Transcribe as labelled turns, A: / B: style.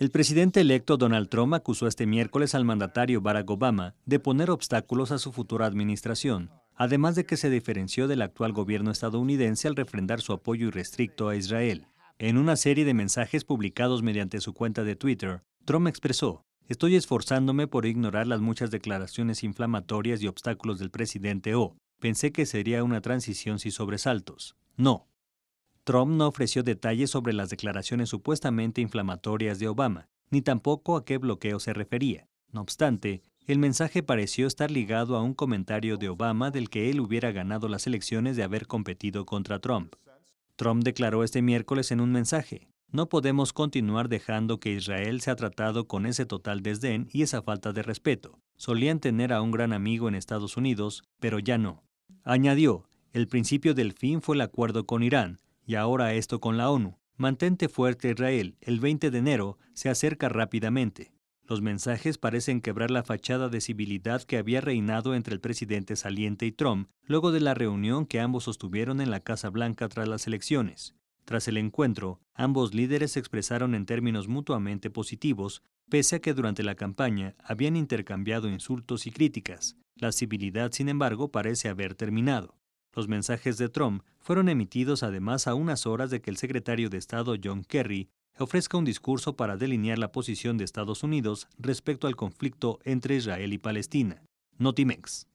A: El presidente electo Donald Trump acusó este miércoles al mandatario Barack Obama de poner obstáculos a su futura administración, además de que se diferenció del actual gobierno estadounidense al refrendar su apoyo irrestricto a Israel. En una serie de mensajes publicados mediante su cuenta de Twitter, Trump expresó, Estoy esforzándome por ignorar las muchas declaraciones inflamatorias y obstáculos del presidente O. Pensé que sería una transición sin sobresaltos. No, Trump no ofreció detalles sobre las declaraciones supuestamente inflamatorias de Obama, ni tampoco a qué bloqueo se refería. No obstante, el mensaje pareció estar ligado a un comentario de Obama del que él hubiera ganado las elecciones de haber competido contra Trump. Trump declaró este miércoles en un mensaje, no podemos continuar dejando que Israel sea tratado con ese total desdén y esa falta de respeto. Solían tener a un gran amigo en Estados Unidos, pero ya no. Añadió, el principio del fin fue el acuerdo con Irán, y ahora esto con la ONU. Mantente fuerte Israel, el 20 de enero se acerca rápidamente. Los mensajes parecen quebrar la fachada de civilidad que había reinado entre el presidente saliente y Trump luego de la reunión que ambos sostuvieron en la Casa Blanca tras las elecciones. Tras el encuentro, ambos líderes se expresaron en términos mutuamente positivos, pese a que durante la campaña habían intercambiado insultos y críticas. La civilidad, sin embargo, parece haber terminado. Los mensajes de Trump fueron emitidos además a unas horas de que el secretario de Estado John Kerry ofrezca un discurso para delinear la posición de Estados Unidos respecto al conflicto entre Israel y Palestina. Notimex.